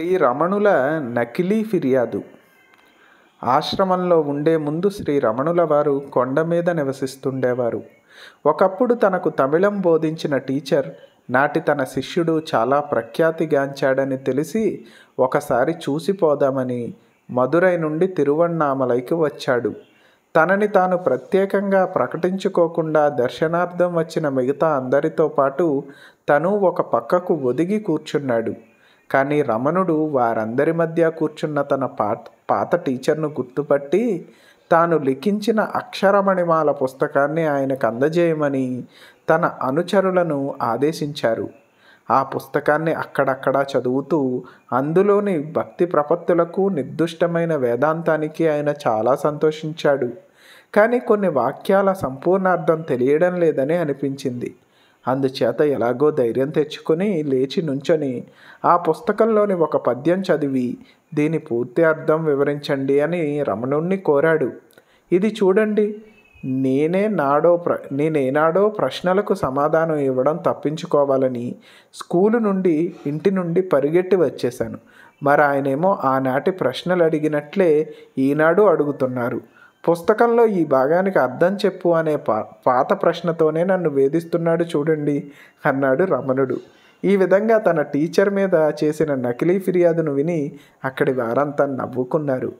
శ్రీ రమణుల నకిలీ ఫిర్యాదు ఆశ్రమంలో ఉండే ముందు శ్రీ రమణుల వారు కొండ మీద నివసిస్తుండేవారు ఒకప్పుడు తనకు తమిళం బోధించిన టీచర్ నాటి తన శిష్యుడు చాలా ప్రఖ్యాతిగాంచాడని తెలిసి ఒకసారి చూసిపోదామని మదురై నుండి తిరువన్నామలైకి వచ్చాడు తనని తాను ప్రత్యేకంగా ప్రకటించుకోకుండా దర్శనార్థం వచ్చిన మిగతా అందరితో పాటు తను ఒక పక్కకు ఒదిగి కూర్చున్నాడు కానీ రమణుడు వారందరి మధ్య కూర్చున్న తన పాత పాత టీచర్ను గుర్తుపట్టి తాను లిఖించిన అక్షరమణిమాల పుస్తకాన్ని ఆయనకు అందజేయమని తన అనుచరులను ఆదేశించారు ఆ పుస్తకాన్ని అక్కడక్కడా చదువుతూ అందులోని భక్తి ప్రపత్తులకు నిర్దుష్టమైన వేదాంతానికి ఆయన చాలా సంతోషించాడు కానీ కొన్ని వాక్యాల సంపూర్ణ అర్థం తెలియడం లేదని అనిపించింది అందుచేత ఎలాగో ధైర్యం తెచ్చుకుని లేచి నుంచొని ఆ పుస్తకంలోని ఒక పద్యం చదివి దీని పూర్తి అర్థం వివరించండి అని రమణుణ్ణి కోరాడు ఇది చూడండి నేనే నాడో ప్ర నేనేనాడో ప్రశ్నలకు సమాధానం ఇవ్వడం తప్పించుకోవాలని స్కూలు నుండి ఇంటి నుండి పరిగెట్టి వచ్చేశాను మరి ఆయనేమో ఆనాటి ప్రశ్నలు అడిగినట్లే ఈనాడు అడుగుతున్నారు పుస్తకంలో ఈ భాగానికి అర్థం చెప్పు అనే పా పాత ప్రశ్నతోనే నన్ను వేధిస్తున్నాడు చూడండి అన్నాడు రమణుడు ఈ విధంగా తన టీచర్ మీద చేసిన నకిలీ ఫిర్యాదును విని అక్కడి వారంతా నవ్వుకున్నారు